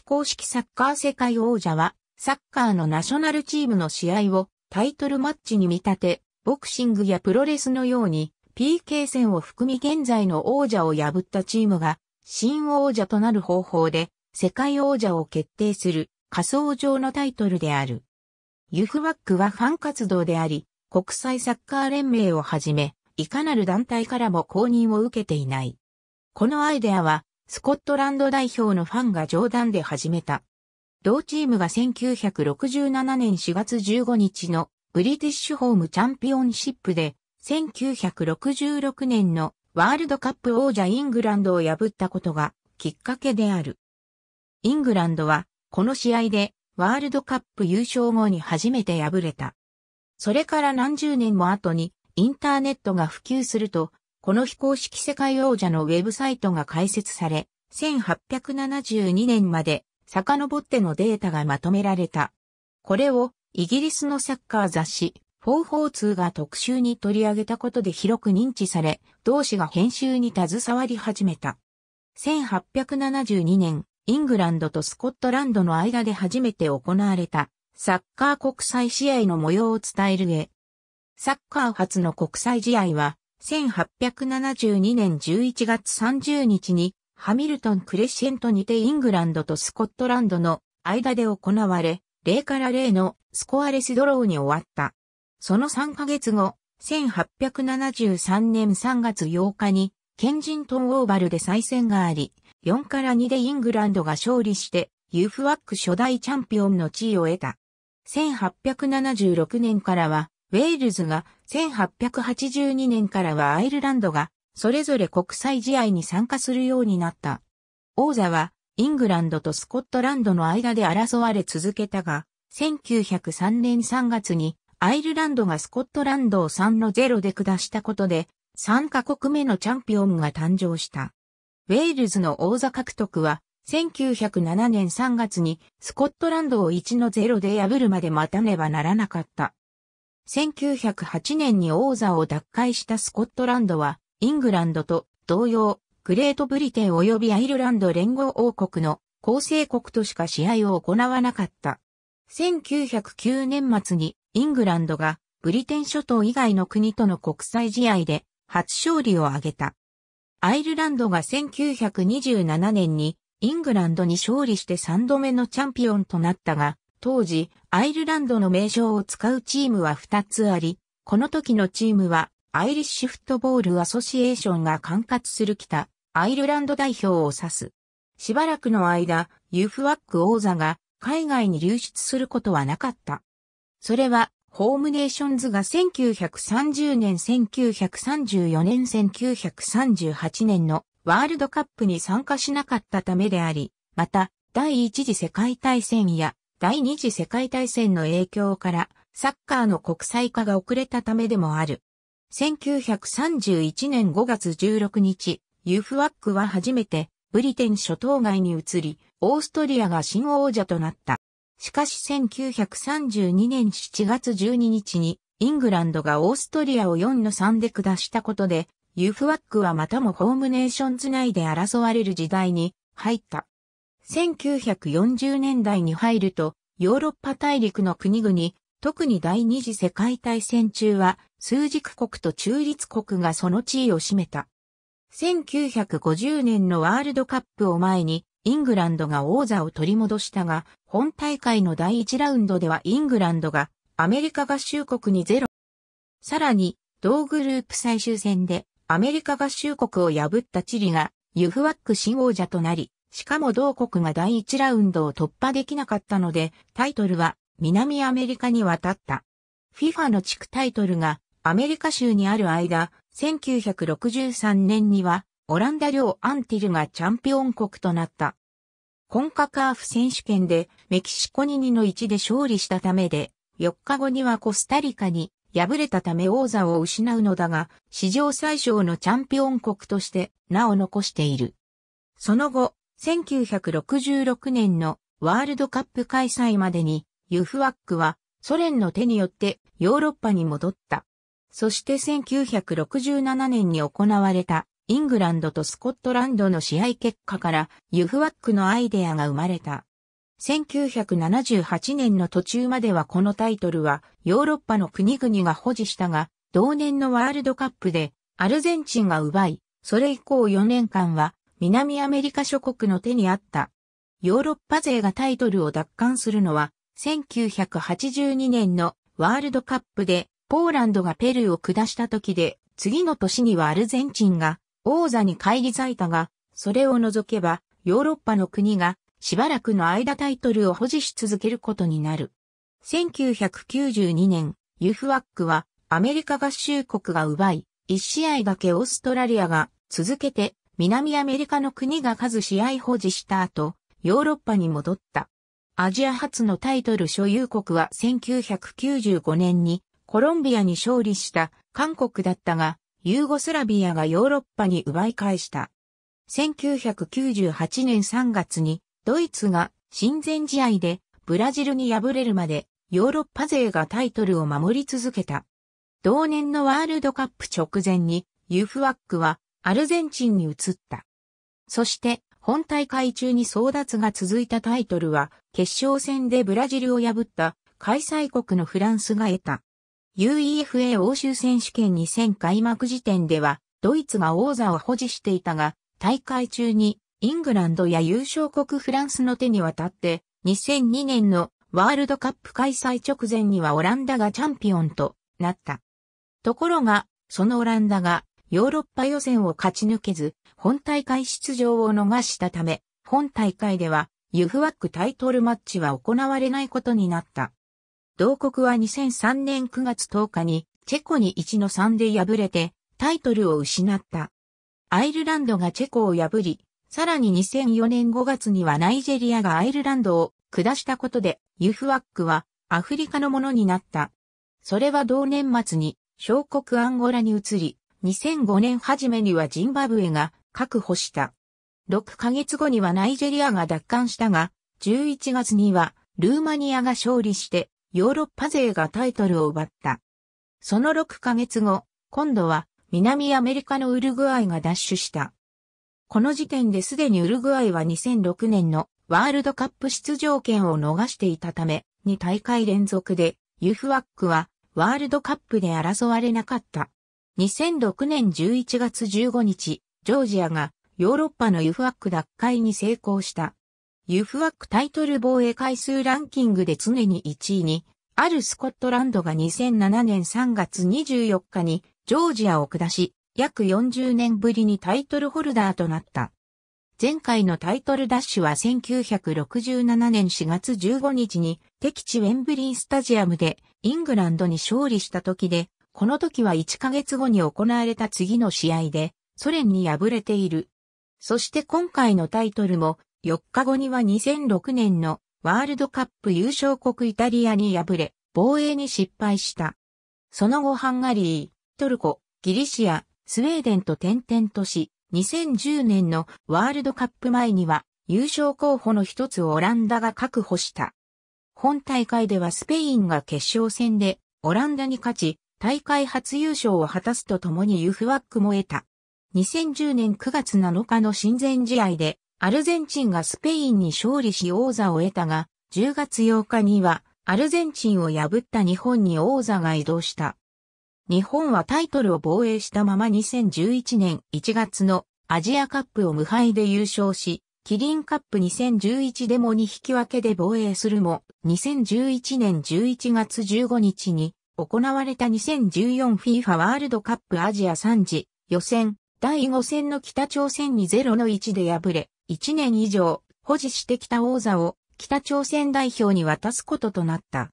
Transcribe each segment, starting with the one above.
非公式サッカー世界王者は、サッカーのナショナルチームの試合をタイトルマッチに見立て、ボクシングやプロレスのように PK 戦を含み現在の王者を破ったチームが新王者となる方法で世界王者を決定する仮想上のタイトルである。ユフワックはファン活動であり、国際サッカー連盟をはじめ、いかなる団体からも公認を受けていない。このアイデアは、スコットランド代表のファンが冗談で始めた。同チームが1967年4月15日のブリティッシュホームチャンピオンシップで1966年のワールドカップ王者イングランドを破ったことがきっかけである。イングランドはこの試合でワールドカップ優勝後に初めて敗れた。それから何十年も後にインターネットが普及するとこの非公式世界王者のウェブサイトが開設され、1872年まで遡ってのデータがまとめられた。これをイギリスのサッカー雑誌、フォーフォー2が特集に取り上げたことで広く認知され、同志が編集に携わり始めた。1872年、イングランドとスコットランドの間で初めて行われた、サッカー国際試合の模様を伝える絵。サッカー初の国際試合は、1872年11月30日にハミルトン・クレシェントにてイングランドとスコットランドの間で行われ、0から0のスコアレスドローに終わった。その3ヶ月後、1873年3月8日にケンジントン・オーバルで再戦があり、4から2でイングランドが勝利して、ユーフワック初代チャンピオンの地位を得た。1876年からは、ウェールズが1882年からはアイルランドがそれぞれ国際試合に参加するようになった。王座はイングランドとスコットランドの間で争われ続けたが、1903年3月にアイルランドがスコットランドを3の0で下したことで、3カ国目のチャンピオンが誕生した。ウェールズの王座獲得は、1907年3月にスコットランドを1の0で破るまで待たねばならなかった。1908年に王座を奪回したスコットランドは、イングランドと同様、グレートブリテン及びアイルランド連合王国の構成国としか試合を行わなかった。1909年末にイングランドがブリテン諸島以外の国との国際試合で初勝利を挙げた。アイルランドが1927年にイングランドに勝利して3度目のチャンピオンとなったが、当時、アイルランドの名称を使うチームは2つあり、この時のチームは、アイリッシュフットボールアソシエーションが管轄する北、アイルランド代表を指す。しばらくの間、ユーフワック王座が海外に流出することはなかった。それは、ホームネーションズが1930年、1934年、1938年のワールドカップに参加しなかったためであり、また、第一次世界大戦や第二次世界大戦の影響からサッカーの国際化が遅れたためでもある。1931年5月16日、ユフワックは初めてブリテン諸島外に移り、オーストリアが新王者となった。しかし1932年7月12日にイングランドがオーストリアを4の3で下したことで、ユフワックはまたもホームネーションズ内で争われる時代に入った。1940年代に入ると、ヨーロッパ大陸の国々、特に第二次世界大戦中は、数軸国と中立国がその地位を占めた。1950年のワールドカップを前に、イングランドが王座を取り戻したが、本大会の第1ラウンドではイングランドが、アメリカ合衆国にゼロ。さらに、同グループ最終戦で、アメリカ合衆国を破ったチリが、ユフワック新王者となり、しかも同国が第1ラウンドを突破できなかったので、タイトルは南アメリカに渡った。FIFA の地区タイトルがアメリカ州にある間、1963年にはオランダ領アンティルがチャンピオン国となった。コンカカーフ選手権でメキシコに2の1で勝利したためで、4日後にはコスタリカに敗れたため王座を失うのだが、史上最小のチャンピオン国として名を残している。その後、1966年のワールドカップ開催までに、ユフワックはソ連の手によってヨーロッパに戻った。そして1967年に行われたイングランドとスコットランドの試合結果からユフワックのアイデアが生まれた。1978年の途中まではこのタイトルはヨーロッパの国々が保持したが、同年のワールドカップでアルゼンチンが奪い、それ以降4年間は南アメリカ諸国の手にあった。ヨーロッパ勢がタイトルを奪還するのは、1982年のワールドカップでポーランドがペルーを下した時で、次の年にはアルゼンチンが王座に返り咲いたが、それを除けばヨーロッパの国がしばらくの間タイトルを保持し続けることになる。1992年、ユフワックはアメリカ合衆国が奪い、1試合だけオーストラリアが続けて南アメリカの国が数試合保持した後、ヨーロッパに戻った。アジア初のタイトル所有国は1995年にコロンビアに勝利した韓国だったが、ユーゴスラビアがヨーロッパに奪い返した。1998年3月にドイツが親善試合でブラジルに敗れるまでヨーロッパ勢がタイトルを守り続けた。同年のワールドカップ直前にユーフワックはアルゼンチンに移った。そして、本大会中に争奪が続いたタイトルは、決勝戦でブラジルを破った開催国のフランスが得た。UEFA 欧州選手権2000開幕時点では、ドイツが王座を保持していたが、大会中にイングランドや優勝国フランスの手に渡って、2002年のワールドカップ開催直前にはオランダがチャンピオンとなった。ところが、そのオランダがヨーロッパ予選を勝ち抜けず、本大会出場を逃したため、本大会ではユフワックタイトルマッチは行われないことになった。同国は2003年9月10日にチェコに1の3で敗れてタイトルを失った。アイルランドがチェコを破り、さらに2004年5月にはナイジェリアがアイルランドを下したことでユフワックはアフリカのものになった。それは同年末に小国アンゴラに移り、2005年初めにはジンバブエが確保した。6ヶ月後にはナイジェリアが奪還したが、11月にはルーマニアが勝利してヨーロッパ勢がタイトルを奪った。その6ヶ月後、今度は南アメリカのウルグアイが奪取した。この時点ですでにウルグアイは2006年のワールドカップ出場権を逃していたため、2大会連続でユフワックはワールドカップで争われなかった。2006年11月15日、ジョージアがヨーロッパのユフワック奪回に成功した。ユフワックタイトル防衛回数ランキングで常に1位に、あるスコットランドが2007年3月24日にジョージアを下し、約40年ぶりにタイトルホルダーとなった。前回のタイトルダッシュは1967年4月15日に敵地ウェンブリンスタジアムでイングランドに勝利した時でこの時は1ヶ月後に行われた次の試合で、ソ連に敗れている。そして今回のタイトルも、4日後には2006年のワールドカップ優勝国イタリアに敗れ、防衛に失敗した。その後ハンガリー、トルコ、ギリシア、スウェーデンと転々とし、2010年のワールドカップ前には優勝候補の一つをオランダが確保した。本大会ではスペインが決勝戦でオランダに勝ち、大会初優勝を果たすとともにユフワックも得た。2010年9月7日の親善試合で、アルゼンチンがスペインに勝利し王座を得たが、10月8日には、アルゼンチンを破った日本に王座が移動した。日本はタイトルを防衛したまま2011年1月のアジアカップを無敗で優勝し、キリンカップ2011でも2引き分けで防衛するも、2011年11月15日に行われた 2014FIFA ワールドカップアジア3次予選第5戦の北朝鮮に0の1で敗れ、1年以上保持してきた王座を北朝鮮代表に渡すこととなった。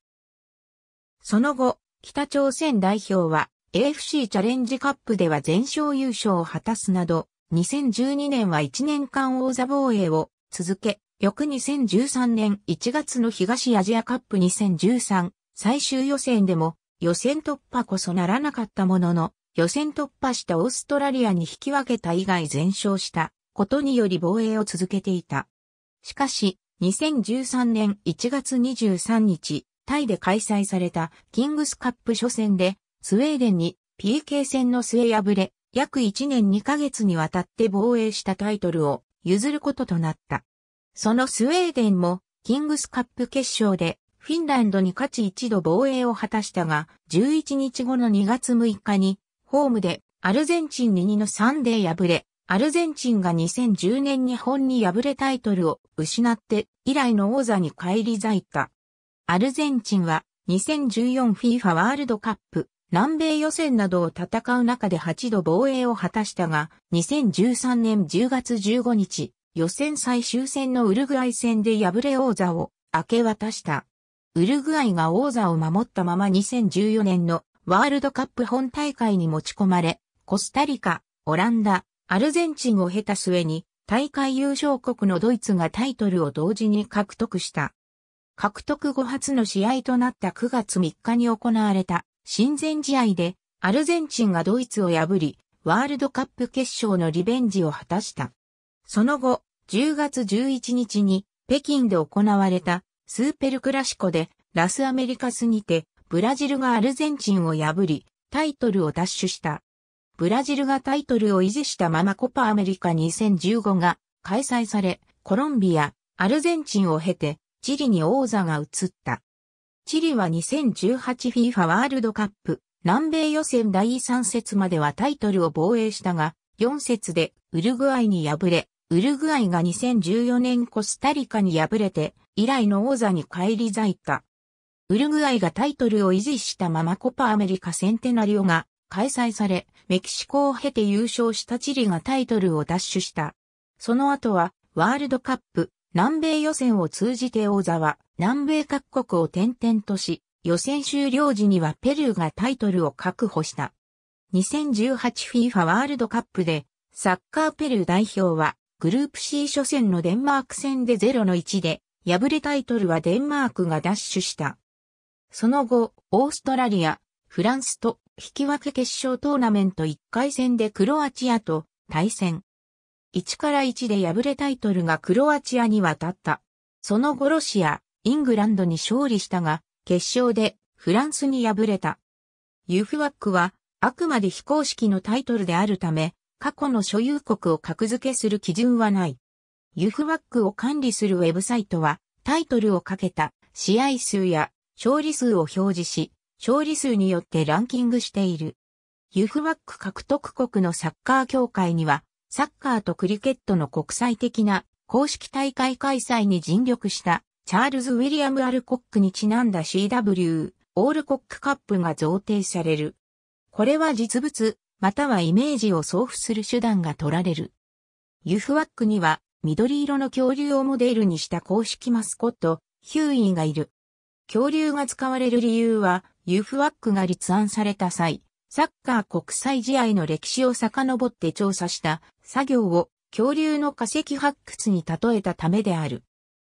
その後、北朝鮮代表は AFC チャレンジカップでは全勝優勝を果たすなど、2012年は1年間王座防衛を続け、翌2013年1月の東アジアカップ2013最終予選でも予選突破こそならなかったものの、予選突破したオーストラリアに引き分けた以外全勝したことにより防衛を続けていた。しかし、2013年1月23日、タイで開催されたキングスカップ初戦で、スウェーデンに PK 戦の末敗れ、約1年2ヶ月にわたって防衛したタイトルを譲ることとなった。そのスウェーデンもキングスカップ決勝でフィンランドに勝ち一度防衛を果たしたが、11日後の2月6日に、ホームでアルゼンチンに2の3で敗れ、アルゼンチンが2010年日本に敗れタイトルを失って以来の王座に返り咲いた。アルゼンチンは 2014FIFA ワールドカップ南米予選などを戦う中で8度防衛を果たしたが、2013年10月15日、予選最終戦のウルグアイ戦で敗れ王座を明け渡した。ウルグアイが王座を守ったまま2014年のワールドカップ本大会に持ち込まれ、コスタリカ、オランダ、アルゼンチンを経た末に大会優勝国のドイツがタイトルを同時に獲得した。獲得後初の試合となった9月3日に行われた親善試合でアルゼンチンがドイツを破り、ワールドカップ決勝のリベンジを果たした。その後、10月11日に北京で行われたスーペルクラシコでラスアメリカスにてブラジルがアルゼンチンを破りタイトルを奪取した。ブラジルがタイトルを維持したままコパアメリカ2015が開催され、コロンビア、アルゼンチンを経てチリに王座が移った。チリは 2018FIFA ワールドカップ南米予選第3節まではタイトルを防衛したが、4節でウルグアイに敗れ、ウルグアイが2014年コスタリカに敗れて以来の王座に返り咲いた。ウルグアイがタイトルを維持したままコパアメリカセンテナリオが開催され、メキシコを経て優勝したチリがタイトルを奪取した。その後は、ワールドカップ、南米予選を通じて王座は、南米各国を転々とし、予選終了時にはペルーがタイトルを確保した。2018FIFA ワールドカップで、サッカーペルー代表は、グループ C 初戦のデンマーク戦で0の1で、敗れタイトルはデンマークが奪取した。その後、オーストラリア、フランスと引き分け決勝トーナメント1回戦でクロアチアと対戦。1から1で敗れタイトルがクロアチアに渡った。その後ロシア、イングランドに勝利したが、決勝でフランスに敗れた。ユフワックは、あくまで非公式のタイトルであるため、過去の所有国を格付けする基準はない。ユフワックを管理するウェブサイトは、タイトルをかけた試合数や勝利数を表示し、勝利数によってランキングしている。ユフワック獲得国のサッカー協会には、サッカーとクリケットの国際的な公式大会開催に尽力したチャールズ・ウィリアム・アルコックにちなんだ CW、オールコックカップが贈呈される。これは実物、またはイメージを送付する手段が取られる。ユフワックには緑色の恐竜をモデルにした公式マスコット、ヒューイがいる。恐竜が使われる理由は、ユフワックが立案された際、サッカー国際試合の歴史を遡って調査した作業を恐竜の化石発掘に例えたためである。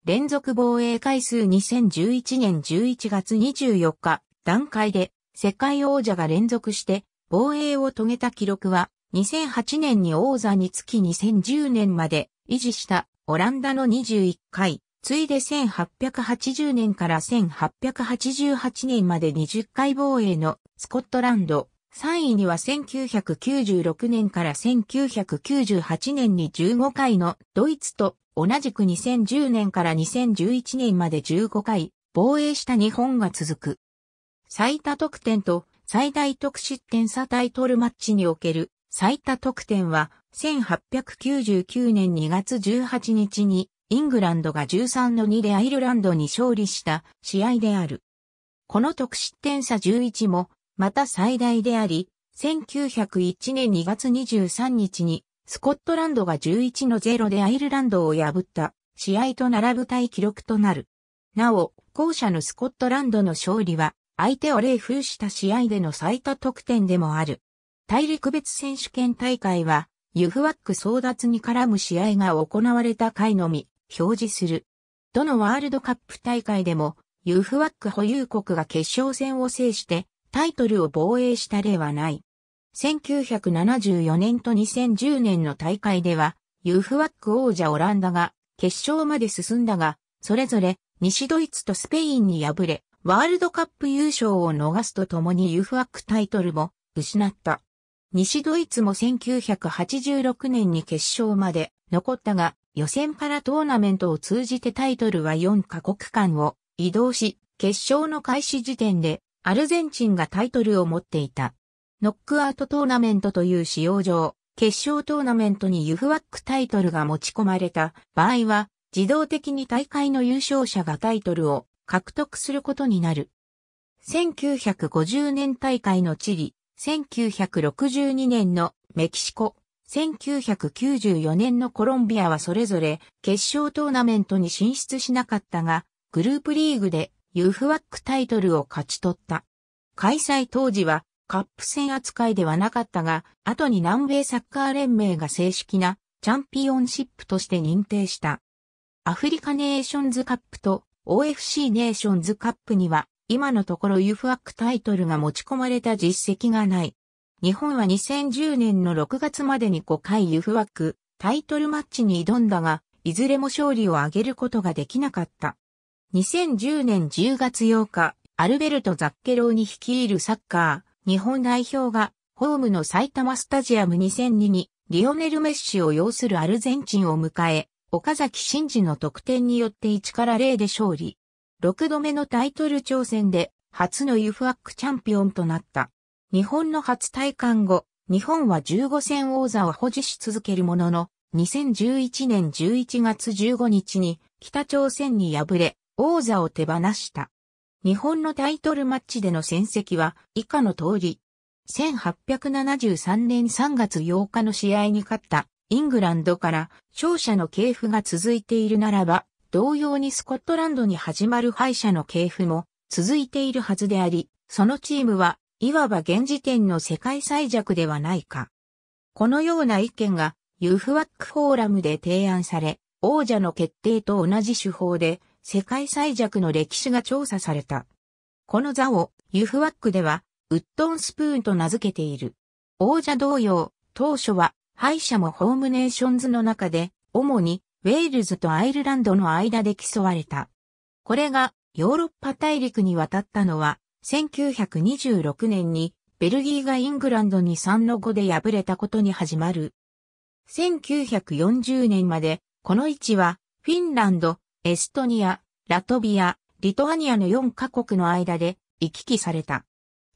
連続防衛回数2011年11月24日段階で世界王者が連続して防衛を遂げた記録は2008年に王座につき2010年まで維持したオランダの21回、ついで1880年から1888年まで20回防衛のスコットランド、3位には1996年から1998年に15回のドイツと同じく2010年から2011年まで15回防衛した日本が続く。最多得点と最大得失点差タイトルマッチにおける最多得点は1899年2月18日に、イングランドが13の2でアイルランドに勝利した試合である。この得失点差11も、また最大であり、1901年2月23日に、スコットランドが11の0でアイルランドを破った試合と並ぶ対記録となる。なお、後者のスコットランドの勝利は、相手を礼封した試合での最多得点でもある。大陸別選手権大会は、ユフワック争奪に絡む試合が行われた回のみ表示する。どのワールドカップ大会でもユフワック保有国が決勝戦を制してタイトルを防衛した例はない。1974年と2010年の大会ではユフワック王者オランダが決勝まで進んだが、それぞれ西ドイツとスペインに敗れ、ワールドカップ優勝を逃すとともにユフワックタイトルも失った。西ドイツも1986年に決勝まで残ったが、予選からトーナメントを通じてタイトルは4カ国間を移動し、決勝の開始時点でアルゼンチンがタイトルを持っていた。ノックアウトトーナメントという使用上、決勝トーナメントにユフワックタイトルが持ち込まれた場合は、自動的に大会の優勝者がタイトルを獲得することになる。1950年大会のチリ、1962年のメキシコ、1994年のコロンビアはそれぞれ決勝トーナメントに進出しなかったが、グループリーグでユーフワックタイトルを勝ち取った。開催当時はカップ戦扱いではなかったが、後に南米サッカー連盟が正式なチャンピオンシップとして認定した。アフリカネーションズカップと OFC ネーションズカップには今のところフ f ックタイトルが持ち込まれた実績がない。日本は2010年の6月までに5回フ f ックタイトルマッチに挑んだが、いずれも勝利を挙げることができなかった。2010年10月8日、アルベルト・ザッケローに率いるサッカー、日本代表が、ホームの埼玉スタジアム2002に、リオネル・メッシを擁するアルゼンチンを迎え、岡崎真司の得点によって1から0で勝利。6度目のタイトル挑戦で初のユフアックチャンピオンとなった。日本の初体感後、日本は15戦王座を保持し続けるものの、2011年11月15日に北朝鮮に敗れ、王座を手放した。日本のタイトルマッチでの戦績は以下の通り。1873年3月8日の試合に勝ったイングランドから勝者の系譜が続いているならば同様にスコットランドに始まる敗者の系譜も続いているはずであり、そのチームは、いわば現時点の世界最弱ではないか。このような意見が、ユーフワックフォーラムで提案され、王者の決定と同じ手法で、世界最弱の歴史が調査された。この座を、ユーフワックでは、ウッドンスプーンと名付けている。王者同様、当初は、敗者もホームネーションズの中で、主にウェールズとアイルランドの間で競われた。これがヨーロッパ大陸に渡ったのは1926年にベルギーがイングランドに3の5で敗れたことに始まる。1940年までこの位置はフィンランド、エストニア、ラトビア、リトアニアの4カ国の間で行き来された。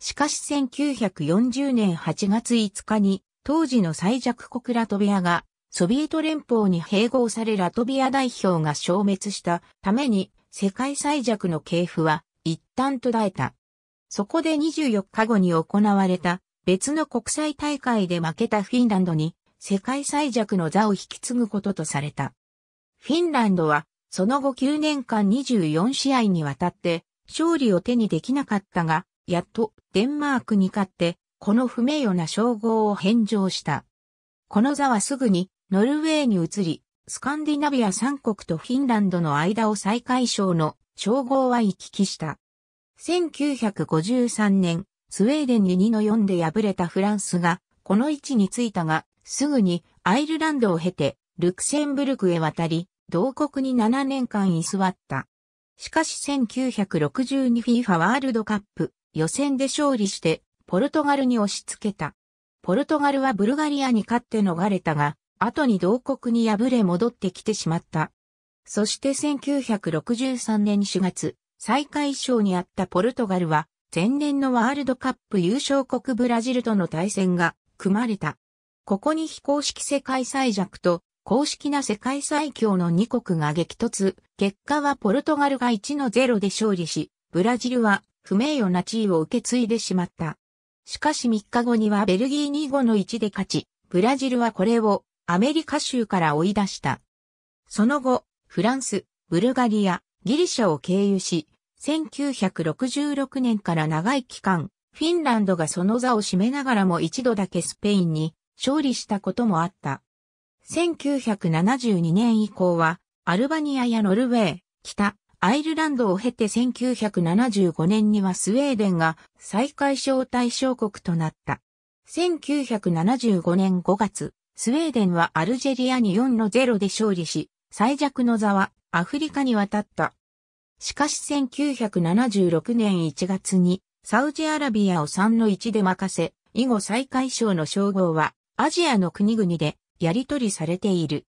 しかし1940年8月5日に当時の最弱国ラトビアがソビエト連邦に併合されラトビア代表が消滅したために世界最弱の系譜は一旦途絶えた。そこで24日後に行われた別の国際大会で負けたフィンランドに世界最弱の座を引き継ぐこととされた。フィンランドはその後9年間24試合にわたって勝利を手にできなかったが、やっとデンマークに勝ってこの不名誉な称号を返上した。この座はすぐにノルウェーに移り、スカンディナビア三国とフィンランドの間を再解消の称号は行き来した。1953年、スウェーデンに2の4で敗れたフランスが、この位置についたが、すぐにアイルランドを経て、ルクセンブルクへ渡り、同国に7年間居座った。しかし 1962FIFA ワールドカップ予選で勝利して、ポルトガルに押し付けた。ポルトガルはブルガリアに勝って逃れたが、後に同国に敗れ戻ってきてしまった。そして1963年4月、最下位賞にあったポルトガルは、前年のワールドカップ優勝国ブラジルとの対戦が組まれた。ここに非公式世界最弱と公式な世界最強の2国が激突。結果はポルトガルが1の0で勝利し、ブラジルは不名誉な地位を受け継いでしまった。しかし3日後にはベルギー2 5の1で勝ち、ブラジルはこれをアメリカ州から追い出した。その後、フランス、ブルガリア、ギリシャを経由し、1966年から長い期間、フィンランドがその座を占めながらも一度だけスペインに勝利したこともあった。1972年以降は、アルバニアやノルウェー、北、アイルランドを経て1975年にはスウェーデンが再位招対象国となった。1975年5月、スウェーデンはアルジェリアに4の0で勝利し、最弱の座はアフリカに渡った。しかし1976年1月にサウジアラビアを3の1で任せ、以後最下位賞の称号はアジアの国々でやり取りされている。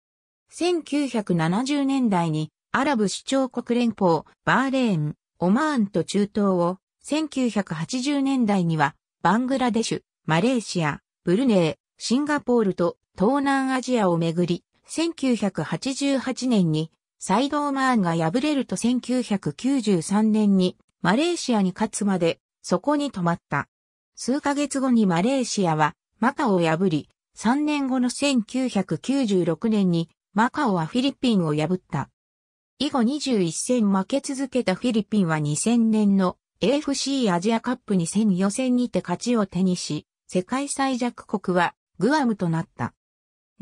1970年代にアラブ首長国連邦、バーレーン、オマーンと中東を、1980年代にはバングラデシュ、マレーシア、ブルネー、シンガポールと東南アジアをめぐり、1988年にサイドオマーンが敗れると1993年にマレーシアに勝つまでそこに止まった。数ヶ月後にマレーシアはマカオを破り、3年後の1996年にマカオはフィリピンを破った。以後21戦負け続けたフィリピンは2000年の AFC アジアカップ2 0 0予選にて勝ちを手にし、世界最弱国はグアムとなった。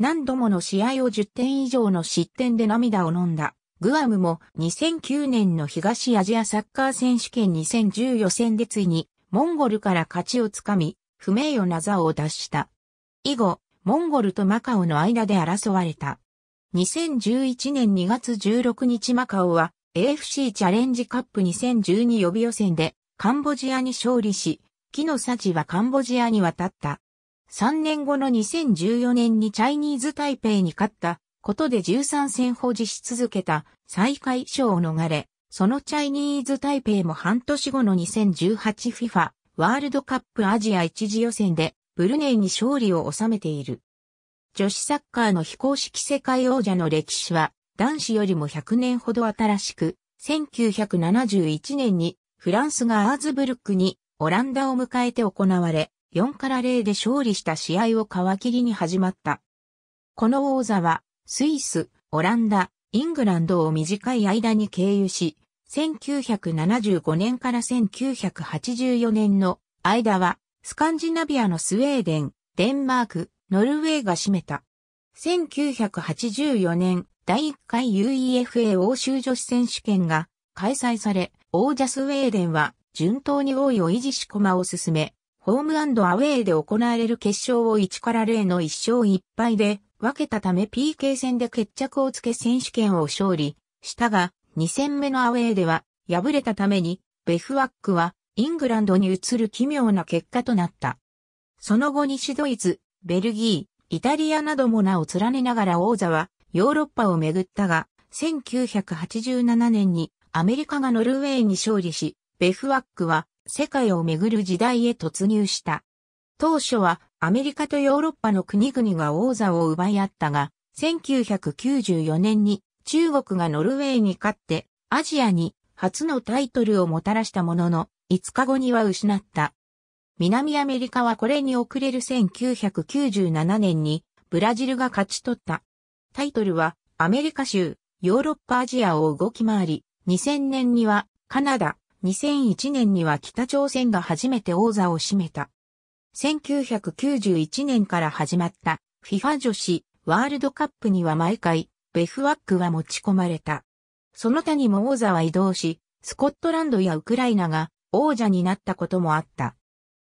何度もの試合を10点以上の失点で涙を飲んだ。グアムも2009年の東アジアサッカー選手権2010予選でついにモンゴルから勝ちをつかみ、不名誉な座を脱した。以後、モンゴルとマカオの間で争われた。2011年2月16日マカオは AFC チャレンジカップ2012予備予選でカンボジアに勝利し、木の幸はカンボジアに渡った。3年後の2014年にチャイニーズ台北に勝ったことで13戦保持し続けた最下位賞を逃れ、そのチャイニーズ台北も半年後の 2018FIFA ワールドカップアジア一次予選でブルネイに勝利を収めている。女子サッカーの非公式世界王者の歴史は男子よりも100年ほど新しく、1971年にフランスがアーズブルックにオランダを迎えて行われ、4から0で勝利した試合を皮切りに始まった。この王座は、スイス、オランダ、イングランドを短い間に経由し、1975年から1984年の間は、スカンジナビアのスウェーデン、デンマーク、ノルウェーが占めた。1984年、第1回 UEFA 欧州女子選手権が開催され、王者スウェーデンは順当に王位を維持し駒を進め、ホームアウェーで行われる決勝を1から0の1勝1敗で分けたため PK 戦で決着をつけ選手権を勝利したが、2戦目のアウェーでは敗れたために、ベフワックはイングランドに移る奇妙な結果となった。その後西ドイツ、ベルギー、イタリアなども名を連ねながら王座はヨーロッパを巡ったが、1987年にアメリカがノルウェーに勝利し、ベフワックは世界をめぐる時代へ突入した。当初はアメリカとヨーロッパの国々が王座を奪い合ったが、1994年に中国がノルウェーに勝ってアジアに初のタイトルをもたらしたものの、5日後には失った。南アメリカはこれに遅れる1997年にブラジルが勝ち取った。タイトルはアメリカ州、ヨーロッパアジアを動き回り、2000年にはカナダ、2001年には北朝鮮が初めて王座を占めた。1991年から始まった FIFA 女子ワールドカップには毎回ベフワックは持ち込まれた。その他にも王座は移動し、スコットランドやウクライナが王者になったこともあった。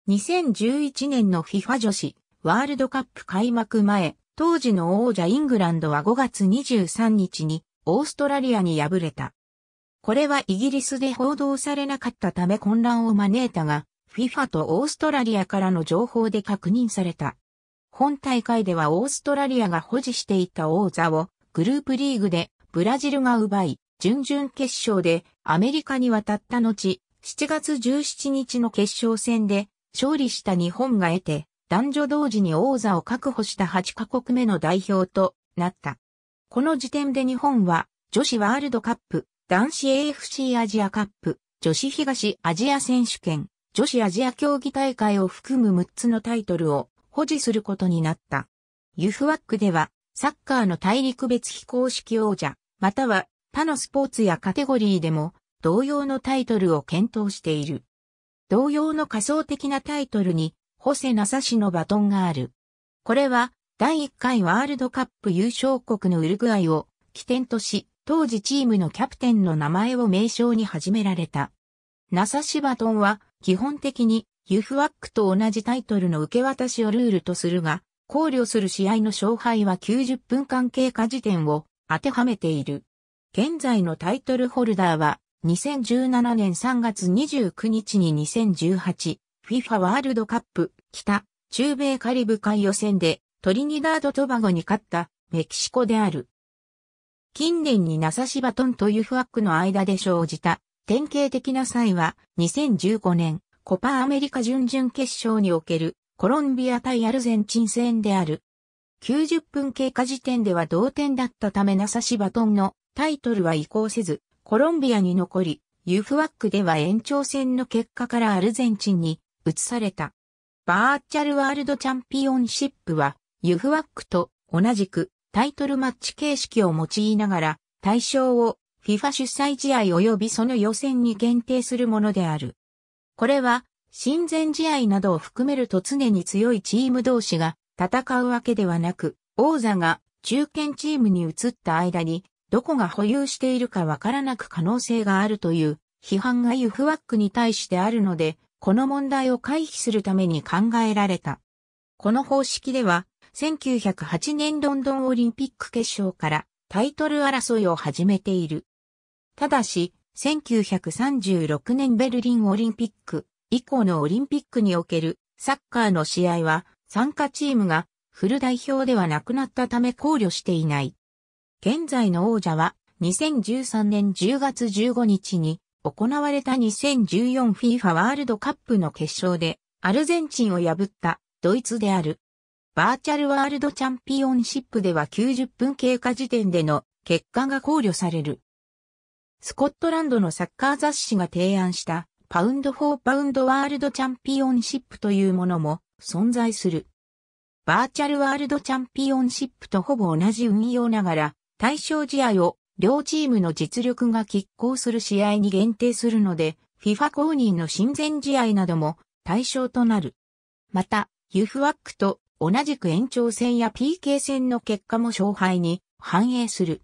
2011年の FIFA 女子ワールドカップ開幕前、当時の王者イングランドは5月23日にオーストラリアに敗れた。これはイギリスで報道されなかったため混乱を招いたが、FIFA とオーストラリアからの情報で確認された。本大会ではオーストラリアが保持していた王座をグループリーグでブラジルが奪い、準々決勝でアメリカに渡った後、7月17日の決勝戦で勝利した日本が得て、男女同時に王座を確保した8カ国目の代表となった。この時点で日本は女子ワールドカップ男子 AFC アジアカップ、女子東アジア選手権、女子アジア競技大会を含む6つのタイトルを保持することになった。ユフワックでは、サッカーの大陸別非公式王者、または他のスポーツやカテゴリーでも同様のタイトルを検討している。同様の仮想的なタイトルに、ホセナサ氏のバトンがある。これは、第1回ワールドカップ優勝国のウルグアイを起点とし、当時チームのキャプテンの名前を名称に始められた。ナサシバトンは基本的にユフワックと同じタイトルの受け渡しをルールとするが、考慮する試合の勝敗は90分間経過時点を当てはめている。現在のタイトルホルダーは2017年3月29日に 2018FIFA ワールドカップ北中米カリブ海予選でトリニダード・トバゴに勝ったメキシコである。近年にナサシバトンとユフワックの間で生じた典型的な際は2015年コパアメリカ準々決勝におけるコロンビア対アルゼンチン戦である。90分経過時点では同点だったためナサシバトンのタイトルは移行せずコロンビアに残りユフワックでは延長戦の結果からアルゼンチンに移された。バーチャルワールドチャンピオンシップはユフワックと同じくタイトルマッチ形式を用いながら、対象を FIFA 主催試合及びその予選に限定するものである。これは、親善試合などを含めると常に強いチーム同士が戦うわけではなく、王座が中堅チームに移った間に、どこが保有しているかわからなく可能性があるという批判がユフワックに対してあるので、この問題を回避するために考えられた。この方式では、1908年ロンドンオリンピック決勝からタイトル争いを始めている。ただし、1936年ベルリンオリンピック以降のオリンピックにおけるサッカーの試合は参加チームがフル代表ではなくなったため考慮していない。現在の王者は2013年10月15日に行われた 2014FIFA ワールドカップの決勝でアルゼンチンを破ったドイツである。バーチャルワールドチャンピオンシップでは90分経過時点での結果が考慮される。スコットランドのサッカー雑誌が提案したパウンド・フォー・パウンド・ワールドチャンピオンシップというものも存在する。バーチャルワールドチャンピオンシップとほぼ同じ運用ながら、対象試合を両チームの実力が拮抗する試合に限定するので、FIFA 公認の親善試合なども対象となる。また、ユフワックと同じく延長戦や PK 戦の結果も勝敗に反映する。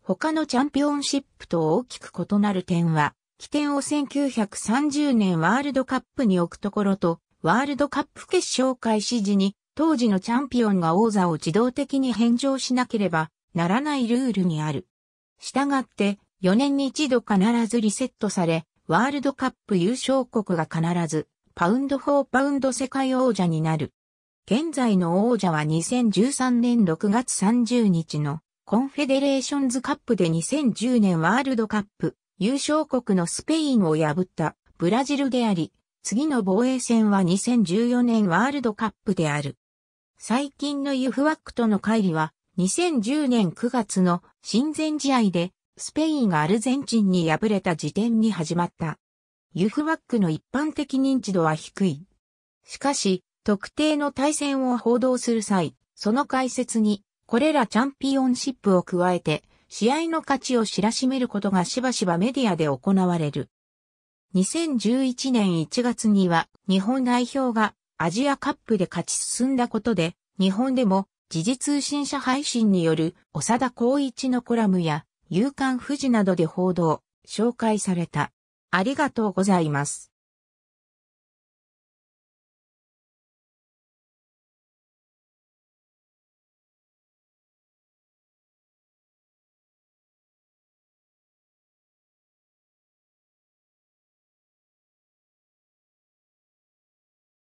他のチャンピオンシップと大きく異なる点は、起点を1930年ワールドカップに置くところと、ワールドカップ決勝開始時に、当時のチャンピオンが王座を自動的に返上しなければならないルールにある。したがって、4年に一度必ずリセットされ、ワールドカップ優勝国が必ず、パウンド4パウンド世界王者になる。現在の王者は2013年6月30日のコンフェデレーションズカップで2010年ワールドカップ優勝国のスペインを破ったブラジルであり、次の防衛戦は2014年ワールドカップである。最近のユフワックとの会議は2010年9月の親善試合でスペインがアルゼンチンに敗れた時点に始まった。ユフワックの一般的認知度は低い。しかし、特定の対戦を報道する際、その解説に、これらチャンピオンシップを加えて、試合の価値を知らしめることがしばしばメディアで行われる。2011年1月には、日本代表がアジアカップで勝ち進んだことで、日本でも時事通信社配信による長田光一のコラムや、夕刊富士などで報道、紹介された。ありがとうございます。